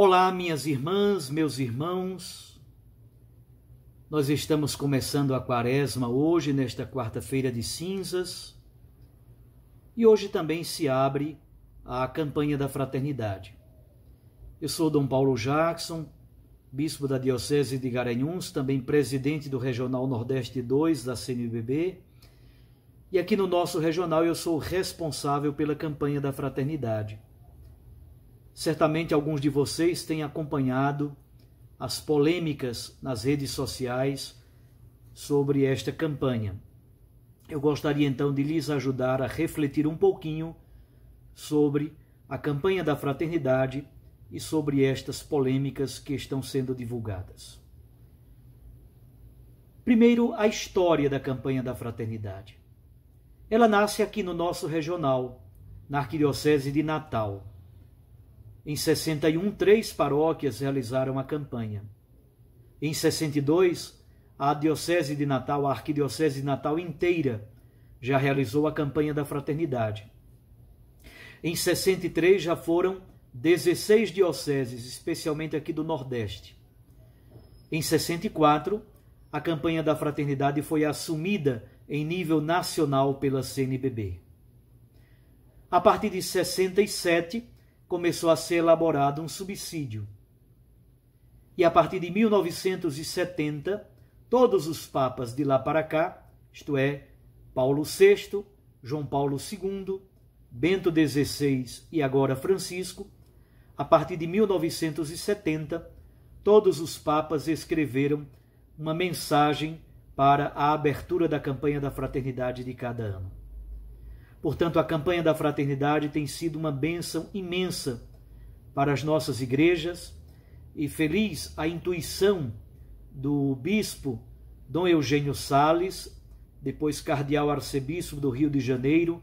Olá, minhas irmãs, meus irmãos. Nós estamos começando a quaresma hoje, nesta quarta-feira de cinzas. E hoje também se abre a campanha da fraternidade. Eu sou Dom Paulo Jackson, bispo da Diocese de Garanhuns, também presidente do Regional Nordeste 2 da CNBB. E aqui no nosso regional eu sou responsável pela campanha da fraternidade. Certamente alguns de vocês têm acompanhado as polêmicas nas redes sociais sobre esta campanha. Eu gostaria então de lhes ajudar a refletir um pouquinho sobre a campanha da fraternidade e sobre estas polêmicas que estão sendo divulgadas. Primeiro, a história da campanha da fraternidade. Ela nasce aqui no nosso regional, na Arquidiocese de Natal. Em 61, três paróquias realizaram a campanha. Em 62, a Diocese de Natal, a Arquidiocese de Natal inteira, já realizou a campanha da fraternidade. Em 63, já foram 16 dioceses, especialmente aqui do Nordeste. Em 64, a campanha da fraternidade foi assumida em nível nacional pela CNBB. A partir de 67, começou a ser elaborado um subsídio. E a partir de 1970, todos os papas de lá para cá, isto é, Paulo VI, João Paulo II, Bento XVI e agora Francisco, a partir de 1970, todos os papas escreveram uma mensagem para a abertura da campanha da fraternidade de cada ano. Portanto, a campanha da fraternidade tem sido uma bênção imensa para as nossas igrejas e feliz a intuição do bispo Dom Eugênio Sales, depois cardeal arcebispo do Rio de Janeiro,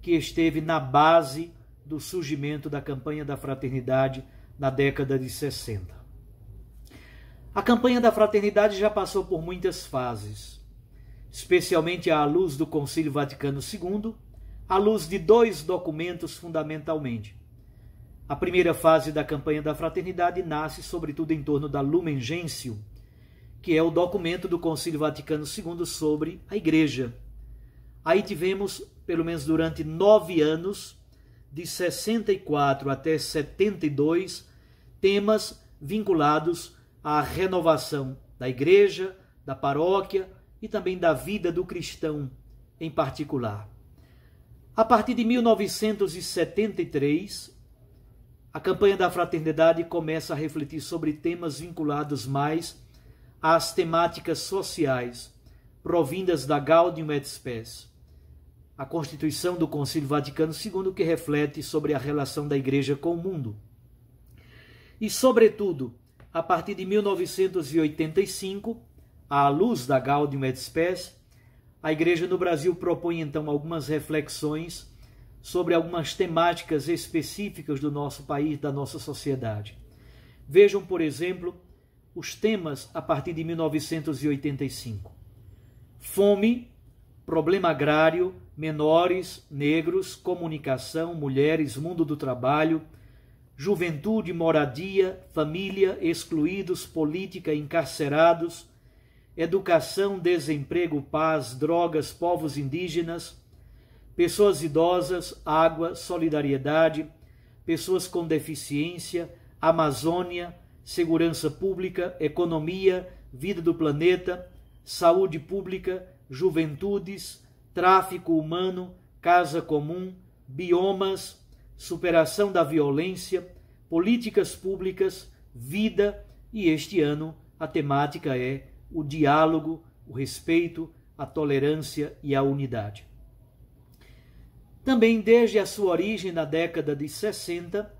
que esteve na base do surgimento da campanha da fraternidade na década de 60. A campanha da fraternidade já passou por muitas fases, especialmente à luz do Concílio Vaticano II, à luz de dois documentos fundamentalmente. A primeira fase da campanha da fraternidade nasce sobretudo em torno da Lumen Gentium, que é o documento do Concílio Vaticano II sobre a Igreja. Aí tivemos, pelo menos durante nove anos, de 64 até 72, temas vinculados à renovação da Igreja, da paróquia e também da vida do cristão em particular. A partir de 1973, a campanha da fraternidade começa a refletir sobre temas vinculados mais às temáticas sociais, provindas da Gaudium et Spes, a constituição do Concílio Vaticano II que reflete sobre a relação da Igreja com o mundo. E, sobretudo, a partir de 1985, à luz da Gaudium et Spes, a Igreja no Brasil propõe então algumas reflexões sobre algumas temáticas específicas do nosso país, da nossa sociedade. Vejam, por exemplo, os temas a partir de 1985. Fome, problema agrário, menores, negros, comunicação, mulheres, mundo do trabalho, juventude, moradia, família, excluídos, política, encarcerados, educação, desemprego, paz, drogas, povos indígenas, pessoas idosas, água, solidariedade, pessoas com deficiência, Amazônia, segurança pública, economia, vida do planeta, saúde pública, juventudes, tráfico humano, casa comum, biomas, superação da violência, políticas públicas, vida e este ano a temática é o diálogo, o respeito, a tolerância e a unidade. Também desde a sua origem na década de 60,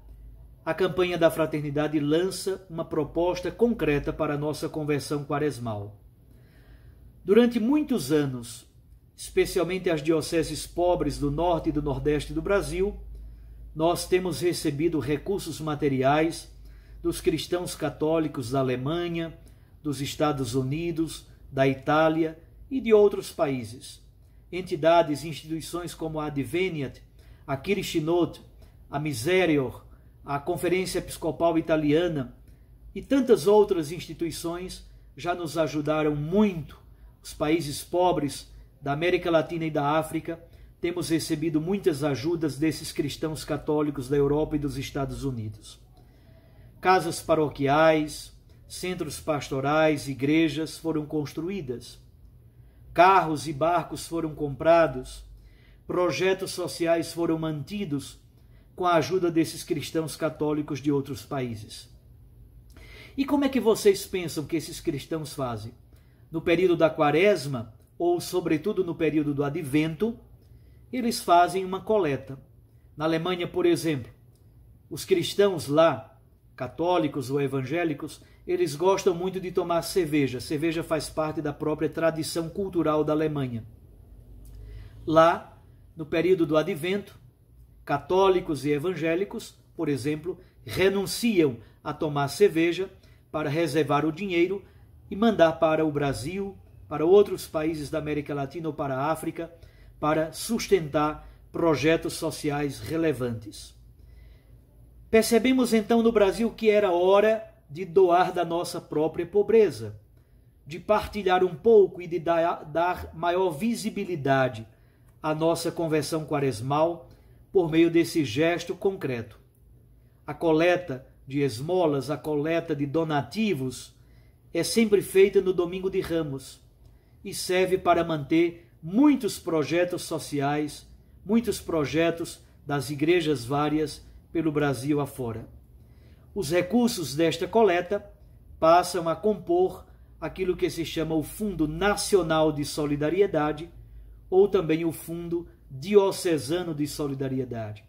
a campanha da fraternidade lança uma proposta concreta para a nossa conversão quaresmal. Durante muitos anos, especialmente as dioceses pobres do norte e do nordeste do Brasil, nós temos recebido recursos materiais dos cristãos católicos da Alemanha, dos Estados Unidos, da Itália e de outros países. Entidades e instituições como a Adveniat, a Kirishinot, a Miserior, a Conferência Episcopal Italiana e tantas outras instituições já nos ajudaram muito. Os países pobres da América Latina e da África temos recebido muitas ajudas desses cristãos católicos da Europa e dos Estados Unidos. Casas paroquiais, centros pastorais, igrejas foram construídas, carros e barcos foram comprados, projetos sociais foram mantidos com a ajuda desses cristãos católicos de outros países. E como é que vocês pensam que esses cristãos fazem? No período da quaresma, ou sobretudo no período do advento, eles fazem uma coleta. Na Alemanha, por exemplo, os cristãos lá, católicos ou evangélicos, eles gostam muito de tomar cerveja. Cerveja faz parte da própria tradição cultural da Alemanha. Lá, no período do Advento, católicos e evangélicos, por exemplo, renunciam a tomar cerveja para reservar o dinheiro e mandar para o Brasil, para outros países da América Latina ou para a África, para sustentar projetos sociais relevantes. Percebemos então no Brasil que era hora de doar da nossa própria pobreza, de partilhar um pouco e de dar maior visibilidade à nossa conversão quaresmal por meio desse gesto concreto. A coleta de esmolas, a coleta de donativos, é sempre feita no domingo de Ramos e serve para manter muitos projetos sociais, muitos projetos das igrejas várias pelo Brasil afora. Os recursos desta coleta passam a compor aquilo que se chama o Fundo Nacional de Solidariedade ou também o Fundo Diocesano de Solidariedade.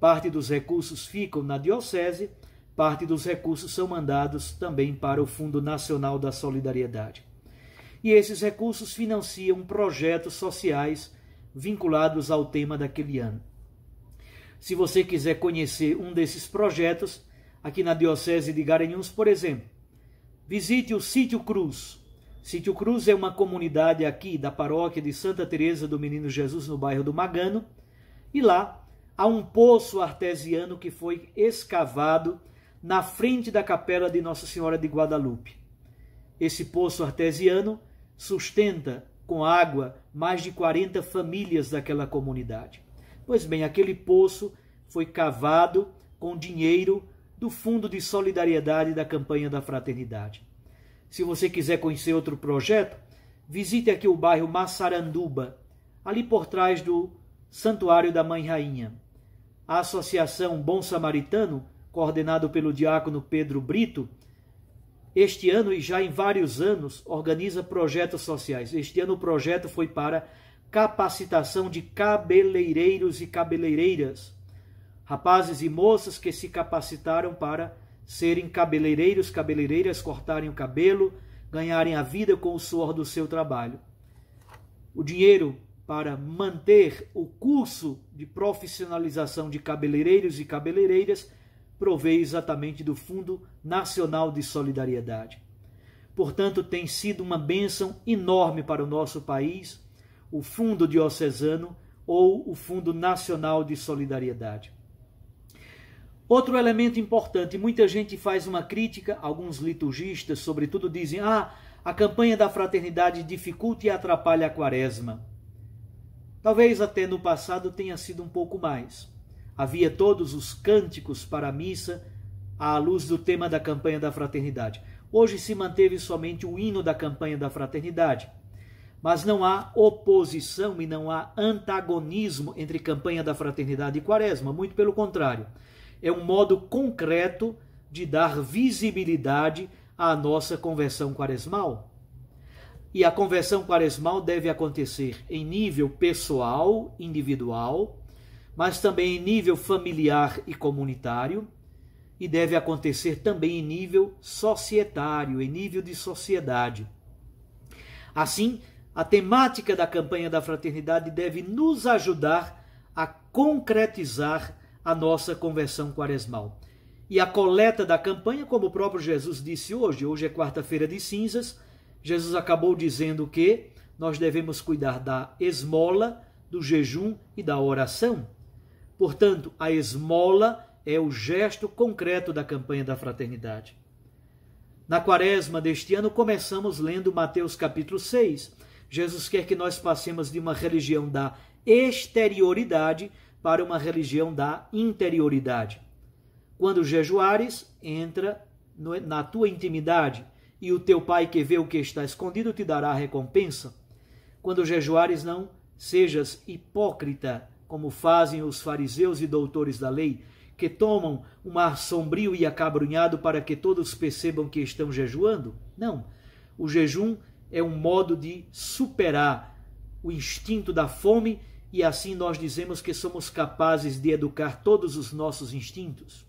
Parte dos recursos ficam na diocese, parte dos recursos são mandados também para o Fundo Nacional da Solidariedade. E esses recursos financiam projetos sociais vinculados ao tema daquele ano. Se você quiser conhecer um desses projetos, aqui na Diocese de Garanhuns, por exemplo. Visite o Sítio Cruz. Sítio Cruz é uma comunidade aqui da paróquia de Santa Teresa do Menino Jesus, no bairro do Magano, e lá há um poço artesiano que foi escavado na frente da capela de Nossa Senhora de Guadalupe. Esse poço artesiano sustenta com água mais de 40 famílias daquela comunidade. Pois bem, aquele poço foi cavado com dinheiro do Fundo de Solidariedade da Campanha da Fraternidade. Se você quiser conhecer outro projeto, visite aqui o bairro Massaranduba, ali por trás do Santuário da Mãe Rainha. A Associação Bom Samaritano, coordenado pelo diácono Pedro Brito, este ano e já em vários anos organiza projetos sociais. Este ano o projeto foi para capacitação de cabeleireiros e cabeleireiras Rapazes e moças que se capacitaram para serem cabeleireiros, cabeleireiras, cortarem o cabelo, ganharem a vida com o suor do seu trabalho. O dinheiro para manter o curso de profissionalização de cabeleireiros e cabeleireiras provei exatamente do Fundo Nacional de Solidariedade. Portanto, tem sido uma bênção enorme para o nosso país o Fundo Diocesano ou o Fundo Nacional de Solidariedade. Outro elemento importante, muita gente faz uma crítica, alguns liturgistas, sobretudo, dizem: ah, a campanha da fraternidade dificulta e atrapalha a quaresma. Talvez até no passado tenha sido um pouco mais. Havia todos os cânticos para a missa à luz do tema da campanha da fraternidade. Hoje se manteve somente o hino da campanha da fraternidade. Mas não há oposição e não há antagonismo entre campanha da fraternidade e quaresma, muito pelo contrário é um modo concreto de dar visibilidade à nossa conversão quaresmal. E a conversão quaresmal deve acontecer em nível pessoal, individual, mas também em nível familiar e comunitário, e deve acontecer também em nível societário, em nível de sociedade. Assim, a temática da campanha da fraternidade deve nos ajudar a concretizar a nossa conversão quaresmal. E a coleta da campanha, como o próprio Jesus disse hoje, hoje é quarta-feira de cinzas, Jesus acabou dizendo que nós devemos cuidar da esmola, do jejum e da oração. Portanto, a esmola é o gesto concreto da campanha da fraternidade. Na quaresma deste ano, começamos lendo Mateus capítulo 6. Jesus quer que nós passemos de uma religião da exterioridade para uma religião da interioridade. Quando jejuares, entra no, na tua intimidade, e o teu pai que vê o que está escondido te dará recompensa. Quando jejuares, não sejas hipócrita, como fazem os fariseus e doutores da lei, que tomam um ar sombrio e acabrunhado para que todos percebam que estão jejuando? Não. O jejum é um modo de superar o instinto da fome e assim nós dizemos que somos capazes de educar todos os nossos instintos.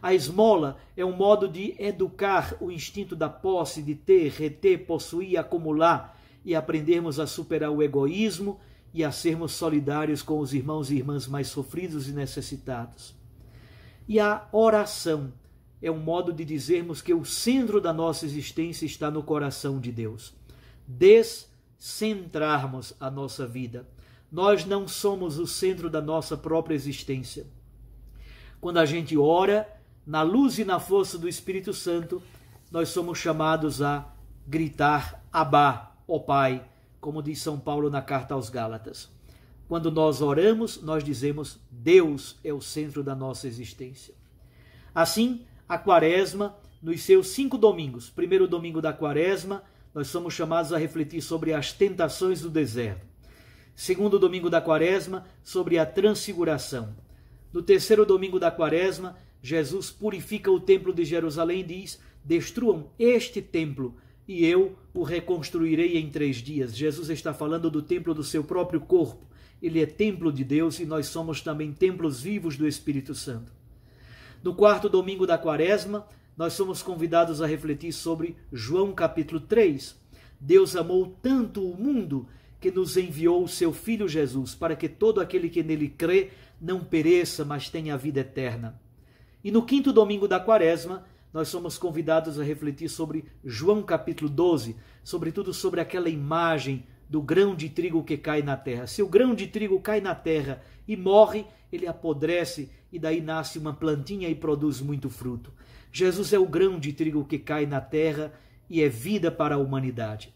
A esmola é um modo de educar o instinto da posse, de ter, reter, possuir, acumular e aprendermos a superar o egoísmo e a sermos solidários com os irmãos e irmãs mais sofridos e necessitados. E a oração é um modo de dizermos que o centro da nossa existência está no coração de Deus. Descentrarmos a nossa vida nós não somos o centro da nossa própria existência. Quando a gente ora, na luz e na força do Espírito Santo, nós somos chamados a gritar Abá, ó Pai, como diz São Paulo na carta aos Gálatas. Quando nós oramos, nós dizemos Deus é o centro da nossa existência. Assim, a Quaresma, nos seus cinco domingos, primeiro domingo da Quaresma, nós somos chamados a refletir sobre as tentações do deserto segundo domingo da quaresma, sobre a transfiguração. No terceiro domingo da quaresma, Jesus purifica o templo de Jerusalém e diz: Destruam este templo e eu o reconstruirei em três dias. Jesus está falando do templo do seu próprio corpo. Ele é templo de Deus e nós somos também templos vivos do Espírito Santo. No quarto domingo da quaresma, nós somos convidados a refletir sobre João capítulo 3. Deus amou tanto o mundo que nos enviou o seu Filho Jesus, para que todo aquele que nele crê não pereça, mas tenha a vida eterna. E no quinto domingo da quaresma, nós somos convidados a refletir sobre João capítulo 12, sobretudo sobre aquela imagem do grão de trigo que cai na terra. Se o grão de trigo cai na terra e morre, ele apodrece e daí nasce uma plantinha e produz muito fruto. Jesus é o grão de trigo que cai na terra e é vida para a humanidade.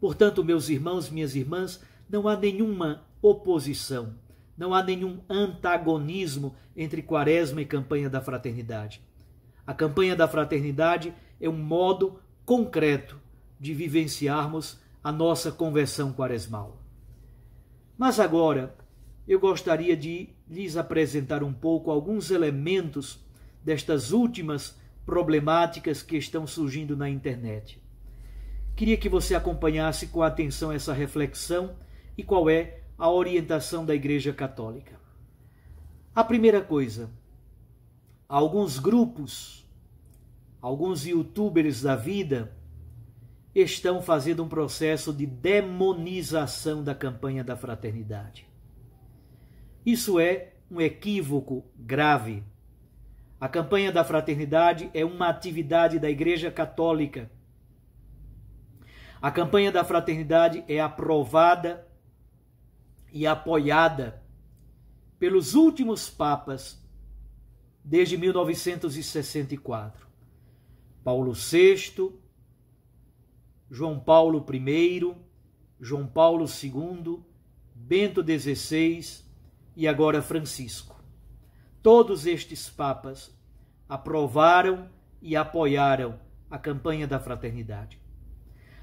Portanto, meus irmãos, minhas irmãs, não há nenhuma oposição, não há nenhum antagonismo entre Quaresma e campanha da fraternidade. A campanha da fraternidade é um modo concreto de vivenciarmos a nossa conversão quaresmal. Mas agora eu gostaria de lhes apresentar um pouco alguns elementos destas últimas problemáticas que estão surgindo na internet. Queria que você acompanhasse com atenção essa reflexão e qual é a orientação da Igreja Católica. A primeira coisa, alguns grupos, alguns youtubers da vida estão fazendo um processo de demonização da campanha da fraternidade. Isso é um equívoco grave. A campanha da fraternidade é uma atividade da Igreja Católica a campanha da fraternidade é aprovada e apoiada pelos últimos papas desde 1964. Paulo VI, João Paulo I, João Paulo II, Bento XVI e agora Francisco. Todos estes papas aprovaram e apoiaram a campanha da fraternidade.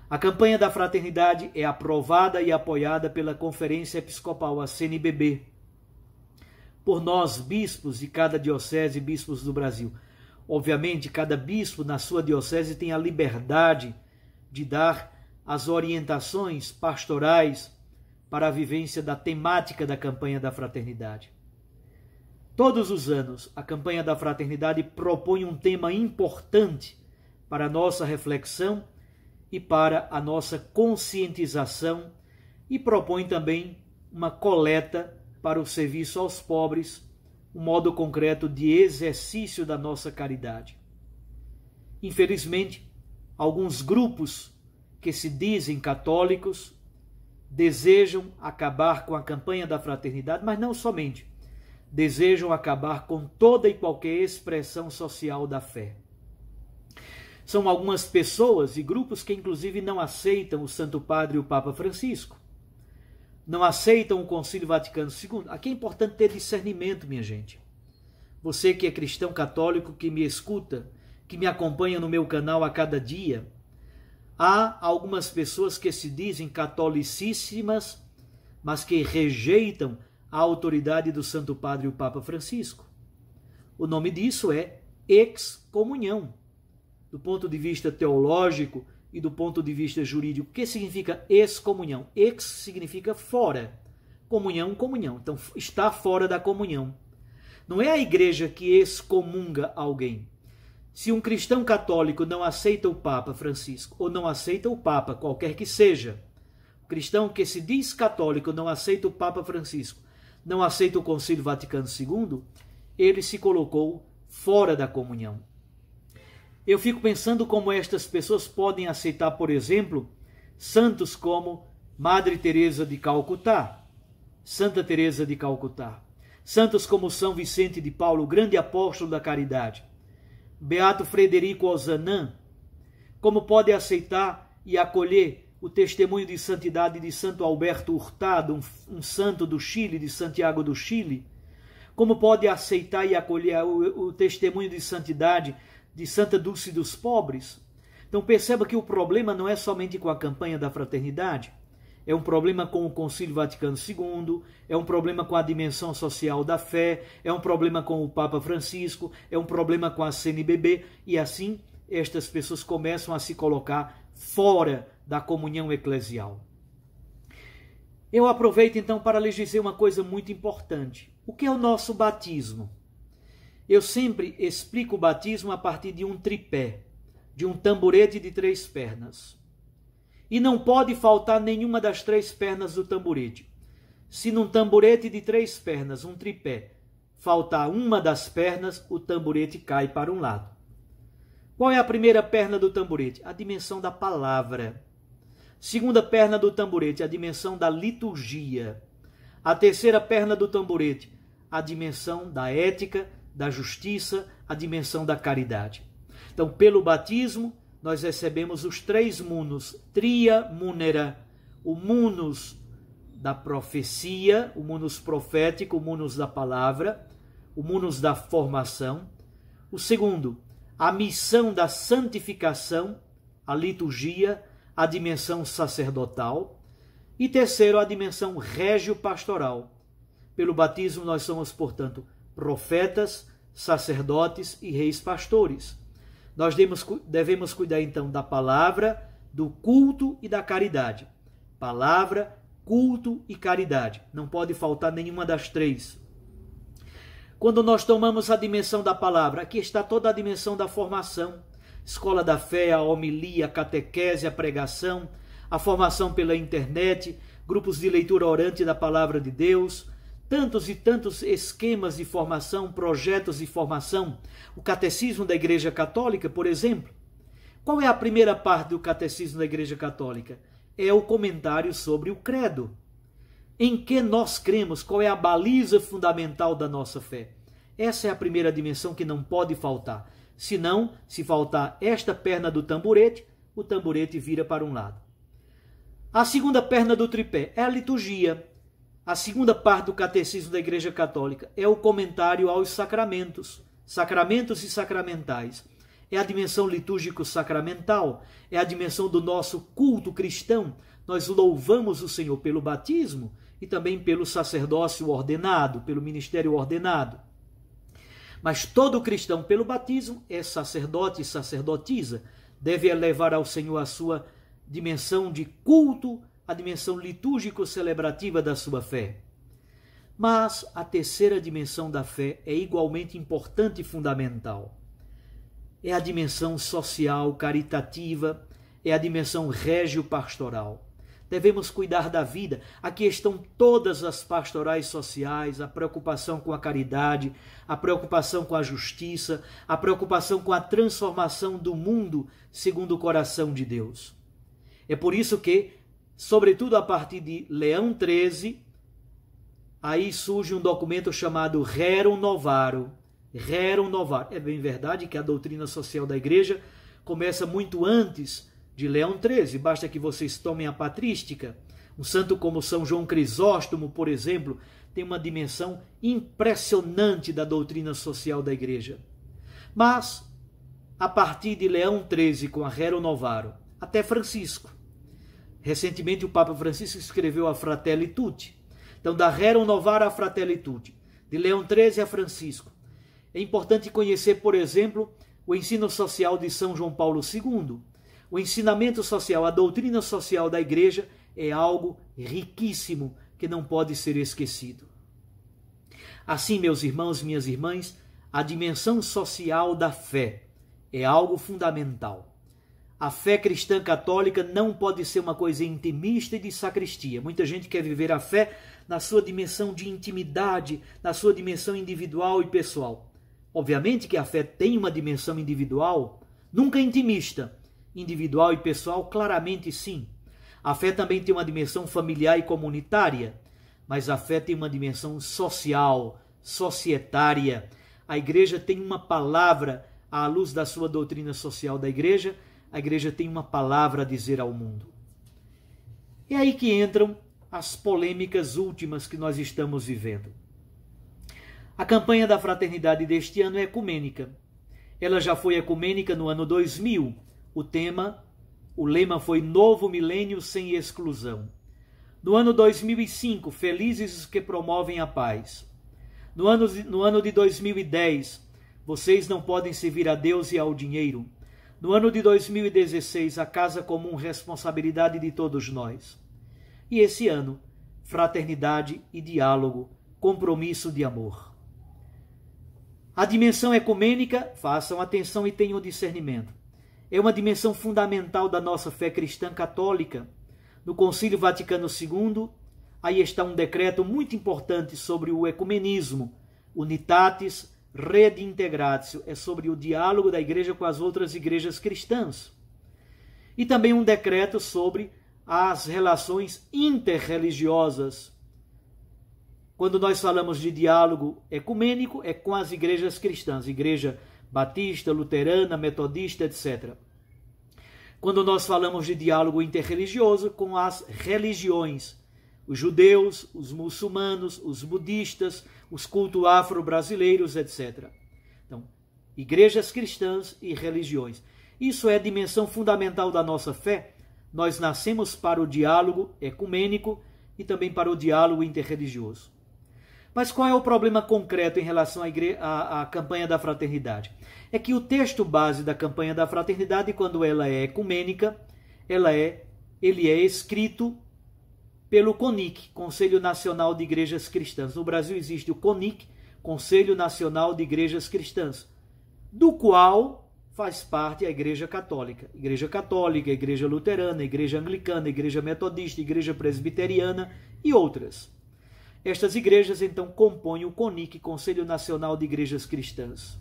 A campanha da fraternidade é aprovada e apoiada pela Conferência Episcopal, a CNBB, por nós, bispos de cada diocese e bispos do Brasil. Obviamente, cada bispo na sua diocese tem a liberdade de dar as orientações pastorais para a vivência da temática da campanha da fraternidade. Todos os anos, a campanha da fraternidade propõe um tema importante para a nossa reflexão e para a nossa conscientização e propõe também uma coleta para o serviço aos pobres, um modo concreto de exercício da nossa caridade. Infelizmente, alguns grupos que se dizem católicos desejam acabar com a campanha da fraternidade, mas não somente, desejam acabar com toda e qualquer expressão social da fé. São algumas pessoas e grupos que, inclusive, não aceitam o Santo Padre e o Papa Francisco. Não aceitam o Concílio Vaticano II. Aqui é importante ter discernimento, minha gente. Você que é cristão católico, que me escuta, que me acompanha no meu canal a cada dia, há algumas pessoas que se dizem catolicíssimas, mas que rejeitam a autoridade do Santo Padre e o Papa Francisco. O nome disso é excomunhão do ponto de vista teológico e do ponto de vista jurídico. O que significa excomunhão? Ex significa fora. Comunhão, comunhão. Então, está fora da comunhão. Não é a igreja que excomunga alguém. Se um cristão católico não aceita o Papa Francisco, ou não aceita o Papa, qualquer que seja, o cristão que se diz católico não aceita o Papa Francisco, não aceita o Concílio Vaticano II, ele se colocou fora da comunhão. Eu fico pensando como estas pessoas podem aceitar, por exemplo, santos como Madre Teresa de Calcutá, Santa Teresa de Calcutá, santos como São Vicente de Paulo, grande apóstolo da caridade, Beato Frederico Ozanam, como pode aceitar e acolher o testemunho de santidade de Santo Alberto Hurtado, um, um, santo do Chile, de Santiago do Chile? Como pode aceitar e acolher o, o testemunho de santidade de Santa Dulce dos Pobres. Então perceba que o problema não é somente com a campanha da fraternidade, é um problema com o Concílio Vaticano II, é um problema com a dimensão social da fé, é um problema com o Papa Francisco, é um problema com a CNBB, e assim estas pessoas começam a se colocar fora da comunhão eclesial. Eu aproveito então para lhes dizer uma coisa muito importante. O que é o nosso batismo? Eu sempre explico o batismo a partir de um tripé, de um tamborete de três pernas. E não pode faltar nenhuma das três pernas do tamborete. Se num tamborete de três pernas, um tripé, faltar uma das pernas, o tamborete cai para um lado. Qual é a primeira perna do tamborete? A dimensão da palavra. Segunda perna do tamborete, a dimensão da liturgia. A terceira perna do tamborete, a dimensão da ética, da justiça, a dimensão da caridade. Então, pelo batismo, nós recebemos os três munos, tria munera, o munus da profecia, o munus profético, o munus da palavra, o munus da formação. O segundo, a missão da santificação, a liturgia, a dimensão sacerdotal. E terceiro, a dimensão regio-pastoral. Pelo batismo, nós somos, portanto, profetas, sacerdotes e reis pastores. Nós devemos cuidar então da palavra, do culto e da caridade. Palavra, culto e caridade. Não pode faltar nenhuma das três. Quando nós tomamos a dimensão da palavra, aqui está toda a dimensão da formação: escola da fé, a homilia, a catequese, a pregação, a formação pela internet, grupos de leitura orante da palavra de Deus, tantos e tantos esquemas de formação, projetos de formação. O Catecismo da Igreja Católica, por exemplo. Qual é a primeira parte do Catecismo da Igreja Católica? É o comentário sobre o credo. Em que nós cremos? Qual é a baliza fundamental da nossa fé? Essa é a primeira dimensão que não pode faltar. Senão, se faltar esta perna do tamborete, o tamborete vira para um lado. A segunda perna do tripé é a liturgia, a segunda parte do Catecismo da Igreja Católica é o comentário aos sacramentos, sacramentos e sacramentais. É a dimensão litúrgico-sacramental, é a dimensão do nosso culto cristão. Nós louvamos o Senhor pelo batismo e também pelo sacerdócio ordenado, pelo ministério ordenado. Mas todo cristão, pelo batismo, é sacerdote e sacerdotisa, deve elevar ao Senhor a sua dimensão de culto a dimensão litúrgico-celebrativa da sua fé. Mas a terceira dimensão da fé é igualmente importante e fundamental. É a dimensão social, caritativa, é a dimensão régio-pastoral. Devemos cuidar da vida. Aqui estão todas as pastorais sociais, a preocupação com a caridade, a preocupação com a justiça, a preocupação com a transformação do mundo segundo o coração de Deus. É por isso que sobretudo a partir de Leão XIII aí surge um documento chamado Rerum Novaro. Rerum Novaro. É bem verdade que a doutrina social da igreja começa muito antes de Leão XIII basta que vocês tomem a patrística. Um santo como São João Crisóstomo, por exemplo, tem uma dimensão impressionante da doutrina social da igreja. Mas, a partir de Leão XIII com a Rerum Novaro, até Francisco, Recentemente o Papa Francisco escreveu a Fratelli Tutti. Então, da Rerum Novara a Fratelli Tutti, de Leão XIII a Francisco. É importante conhecer, por exemplo, o ensino social de São João Paulo II. O ensinamento social, a doutrina social da Igreja é algo riquíssimo que não pode ser esquecido. Assim, meus irmãos, minhas irmãs, a dimensão social da fé é algo fundamental. A fé cristã católica não pode ser uma coisa intimista e de sacristia. Muita gente quer viver a fé na sua dimensão de intimidade, na sua dimensão individual e pessoal. Obviamente que a fé tem uma dimensão individual, nunca intimista. Individual e pessoal, claramente sim. A fé também tem uma dimensão familiar e comunitária, mas a fé tem uma dimensão social, societária. A igreja tem uma palavra à luz da sua doutrina social da igreja a igreja tem uma palavra a dizer ao mundo. É aí que entram as polêmicas últimas que nós estamos vivendo. A campanha da fraternidade deste ano é ecumênica. Ela já foi ecumênica no ano 2000. O tema, o lema foi Novo Milênio sem Exclusão. No ano 2005, Felizes os que promovem a paz. No ano, no ano de 2010, vocês não podem servir a Deus e ao dinheiro. No ano de 2016, a Casa Comum Responsabilidade de Todos Nós. E esse ano, Fraternidade e Diálogo, Compromisso de Amor. A dimensão ecumênica, façam atenção e tenham discernimento, é uma dimensão fundamental da nossa fé cristã católica. No Concílio Vaticano II, aí está um decreto muito importante sobre o ecumenismo, Unitatis Rede Integratio é sobre o diálogo da igreja com as outras igrejas cristãs. E também um decreto sobre as relações interreligiosas. Quando nós falamos de diálogo ecumênico, é com as igrejas cristãs, igreja batista, luterana, metodista, etc. Quando nós falamos de diálogo interreligioso, com as religiões, os judeus, os muçulmanos, os budistas, os cultos afro-brasileiros, etc. Então, igrejas cristãs e religiões. Isso é a dimensão fundamental da nossa fé. Nós nascemos para o diálogo ecumênico e também para o diálogo interreligioso. Mas qual é o problema concreto em relação à, igre... à, à campanha da fraternidade? É que o texto base da campanha da fraternidade, quando ela é ecumênica, ela é, ele é escrito pelo CONIC, Conselho Nacional de Igrejas Cristãs. No Brasil existe o CONIC, Conselho Nacional de Igrejas Cristãs, do qual faz parte a Igreja Católica. Igreja Católica, Igreja Luterana, Igreja Anglicana, Igreja Metodista, Igreja Presbiteriana e outras. Estas igrejas então compõem o CONIC, Conselho Nacional de Igrejas Cristãs.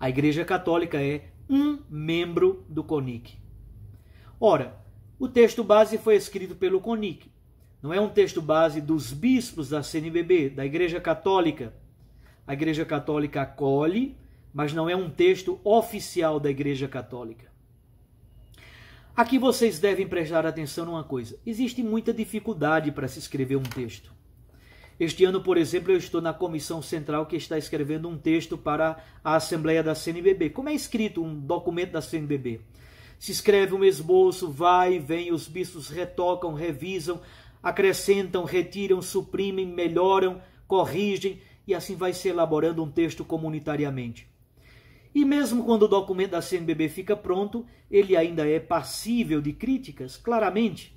A Igreja Católica é um membro do CONIC. Ora, o texto base foi escrito pelo CONIC. Não é um texto base dos bispos da CNBB, da Igreja Católica. A Igreja Católica acolhe, mas não é um texto oficial da Igreja Católica. Aqui vocês devem prestar atenção numa coisa: existe muita dificuldade para se escrever um texto. Este ano, por exemplo, eu estou na comissão central que está escrevendo um texto para a Assembleia da CNBB. Como é escrito um documento da CNBB? Se escreve um esboço, vai e vem, os bispos retocam, revisam, acrescentam, retiram, suprimem, melhoram, corrigem e assim vai se elaborando um texto comunitariamente. E mesmo quando o documento da CNBB fica pronto, ele ainda é passível de críticas, claramente.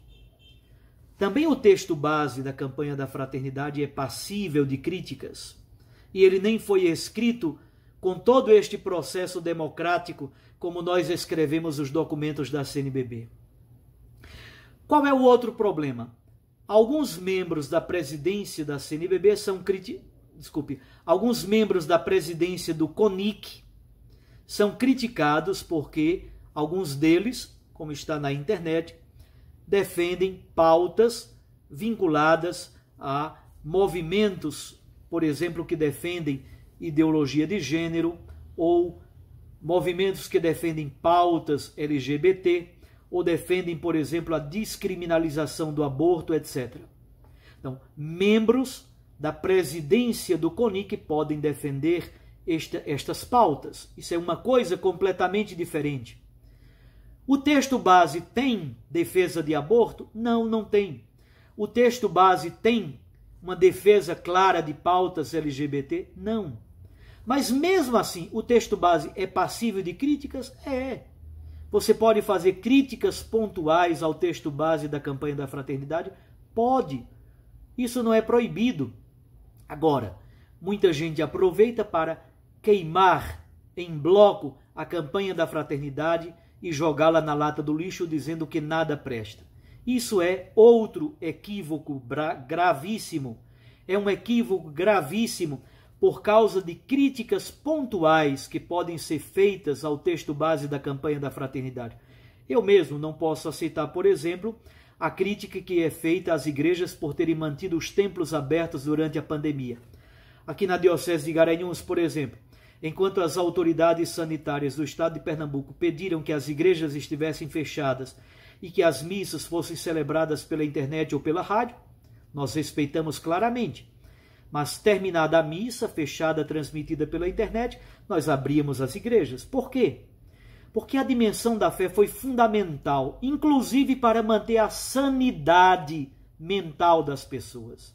Também o texto base da campanha da fraternidade é passível de críticas. E ele nem foi escrito com todo este processo democrático, como nós escrevemos os documentos da CNBB. Qual é o outro problema? Alguns membros da presidência da CNBB são criti... desculpe, alguns membros da presidência do CONIC são criticados porque alguns deles, como está na internet, defendem pautas vinculadas a movimentos, por exemplo, que defendem ideologia de gênero ou movimentos que defendem pautas LGBT ou defendem, por exemplo, a descriminalização do aborto, etc. Então, membros da presidência do CONIC podem defender esta, estas pautas. Isso é uma coisa completamente diferente. O texto base tem defesa de aborto? Não, não tem. O texto base tem uma defesa clara de pautas LGBT? Não. Mas mesmo assim, o texto base é passível de críticas? É. Você pode fazer críticas pontuais ao texto base da campanha da fraternidade? Pode. Isso não é proibido. Agora, muita gente aproveita para queimar em bloco a campanha da fraternidade e jogá-la na lata do lixo dizendo que nada presta. Isso é outro equívoco gravíssimo. É um equívoco gravíssimo por causa de críticas pontuais que podem ser feitas ao texto base da campanha da fraternidade. Eu mesmo não posso aceitar, por exemplo, a crítica que é feita às igrejas por terem mantido os templos abertos durante a pandemia. Aqui na Diocese de Garanhuns, por exemplo, enquanto as autoridades sanitárias do estado de Pernambuco pediram que as igrejas estivessem fechadas e que as missas fossem celebradas pela internet ou pela rádio, nós respeitamos claramente mas terminada a missa, fechada, transmitida pela internet, nós abríamos as igrejas. Por quê? Porque a dimensão da fé foi fundamental, inclusive para manter a sanidade mental das pessoas,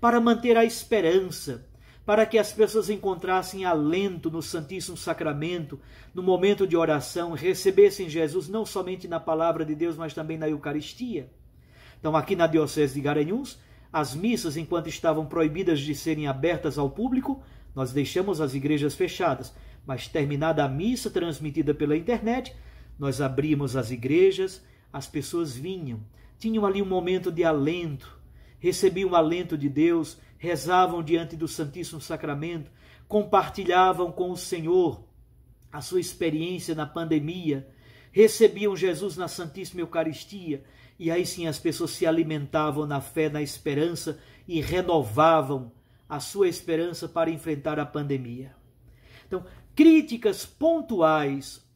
para manter a esperança, para que as pessoas encontrassem alento no Santíssimo Sacramento, no momento de oração, recebessem Jesus não somente na palavra de Deus, mas também na Eucaristia. Então, aqui na Diocese de Garanhuns, as missas, enquanto estavam proibidas de serem abertas ao público, nós deixamos as igrejas fechadas, mas terminada a missa transmitida pela internet, nós abrimos as igrejas, as pessoas vinham, tinham ali um momento de alento, recebiam o alento de Deus, rezavam diante do Santíssimo Sacramento, compartilhavam com o Senhor a sua experiência na pandemia, recebiam Jesus na Santíssima Eucaristia, e aí sim as pessoas se alimentavam na fé, na esperança e renovavam a sua esperança para enfrentar a pandemia. Então, críticas pontuais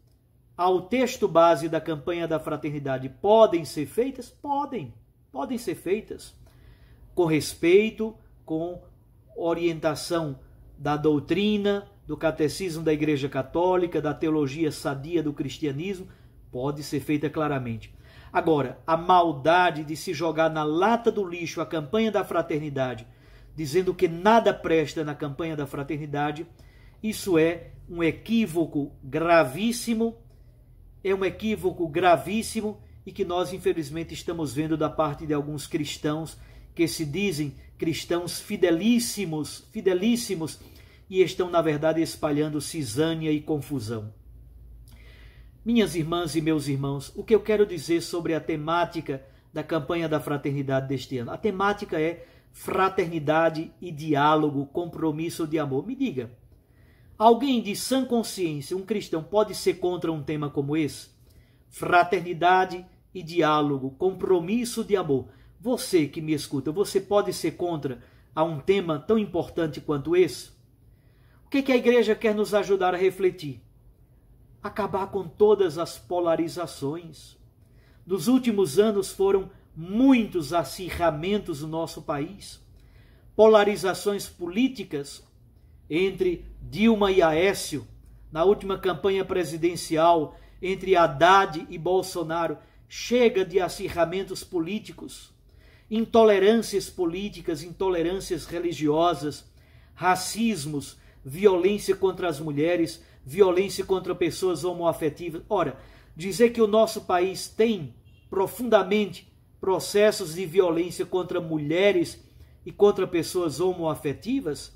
ao texto base da campanha da fraternidade podem ser feitas? Podem, podem ser feitas. Com respeito, com orientação da doutrina, do catecismo da Igreja Católica, da teologia sadia do cristianismo, pode ser feita claramente. Agora, a maldade de se jogar na lata do lixo a campanha da fraternidade, dizendo que nada presta na campanha da fraternidade, isso é um equívoco gravíssimo, é um equívoco gravíssimo e que nós infelizmente estamos vendo da parte de alguns cristãos que se dizem cristãos fidelíssimos, fidelíssimos e estão na verdade espalhando cisânia e confusão. Minhas irmãs e meus irmãos, o que eu quero dizer sobre a temática da campanha da fraternidade deste ano? A temática é fraternidade e diálogo, compromisso de amor. Me diga, alguém de sã consciência, um cristão, pode ser contra um tema como esse? Fraternidade e diálogo, compromisso de amor. Você que me escuta, você pode ser contra a um tema tão importante quanto esse? O que, que a igreja quer nos ajudar a refletir? acabar com todas as polarizações. Nos últimos anos foram muitos acirramentos no nosso país, polarizações políticas entre Dilma e Aécio, na última campanha presidencial entre Haddad e Bolsonaro. Chega de acirramentos políticos, intolerâncias políticas, intolerâncias religiosas, racismos, violência contra as mulheres violência contra pessoas homoafetivas. Ora, dizer que o nosso país tem profundamente processos de violência contra mulheres e contra pessoas homoafetivas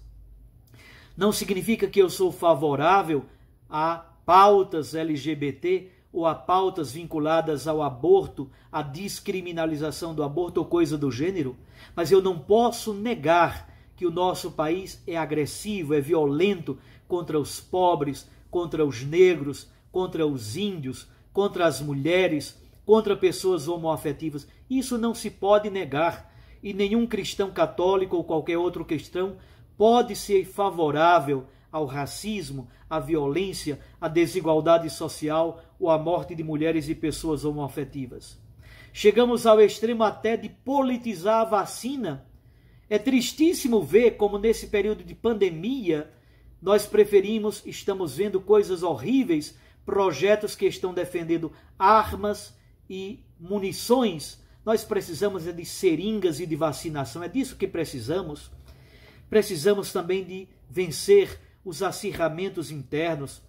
não significa que eu sou favorável a pautas LGBT ou a pautas vinculadas ao aborto, à descriminalização do aborto ou coisa do gênero, mas eu não posso negar que o nosso país é agressivo, é violento contra os pobres, contra os negros, contra os índios, contra as mulheres, contra pessoas homoafetivas. Isso não se pode negar. E nenhum cristão católico ou qualquer outro cristão pode ser favorável ao racismo, à violência, à desigualdade social ou à morte de mulheres e pessoas homoafetivas. Chegamos ao extremo até de politizar a vacina. É tristíssimo ver como nesse período de pandemia nós preferimos, estamos vendo coisas horríveis, projetos que estão defendendo armas e munições. Nós precisamos é de seringas e de vacinação, é disso que precisamos. Precisamos também de vencer os acirramentos internos.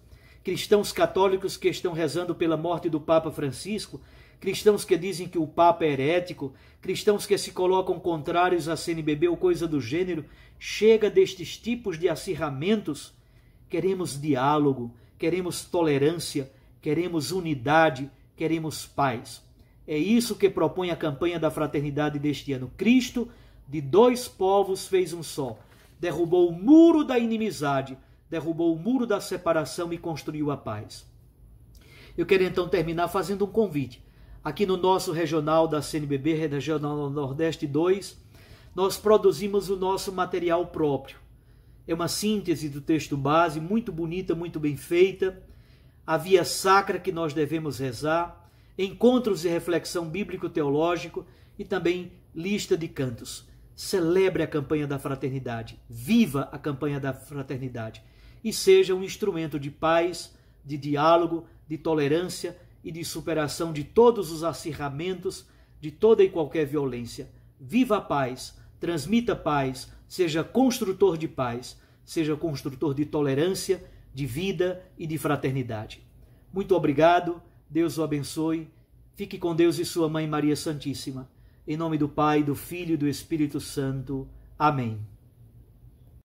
Cristãos católicos que estão rezando pela morte do Papa Francisco cristãos que dizem que o Papa é herético, cristãos que se colocam contrários à CNBB ou coisa do gênero. Chega destes tipos de acirramentos. Queremos diálogo, queremos tolerância, queremos unidade, queremos paz. É isso que propõe a campanha da fraternidade deste ano. Cristo, de dois povos, fez um só. Derrubou o muro da inimizade, derrubou o muro da separação e construiu a paz. Eu quero então terminar fazendo um convite. Aqui no nosso regional da CNBB, Regional Nordeste 2, nós produzimos o nosso material próprio. É uma síntese do texto base, muito bonita, muito bem feita. A via sacra que nós devemos rezar, encontros de reflexão bíblico-teológico e também lista de cantos. Celebre a campanha da fraternidade, viva a campanha da fraternidade e seja um instrumento de paz, de diálogo, de tolerância e de superação de todos os acirramentos, de toda e qualquer violência. Viva a paz, transmita paz, seja construtor de paz, seja construtor de tolerância, de vida e de fraternidade. Muito obrigado, Deus o abençoe. Fique com Deus e sua mãe Maria Santíssima. Em nome do Pai, do Filho e do Espírito Santo. Amém.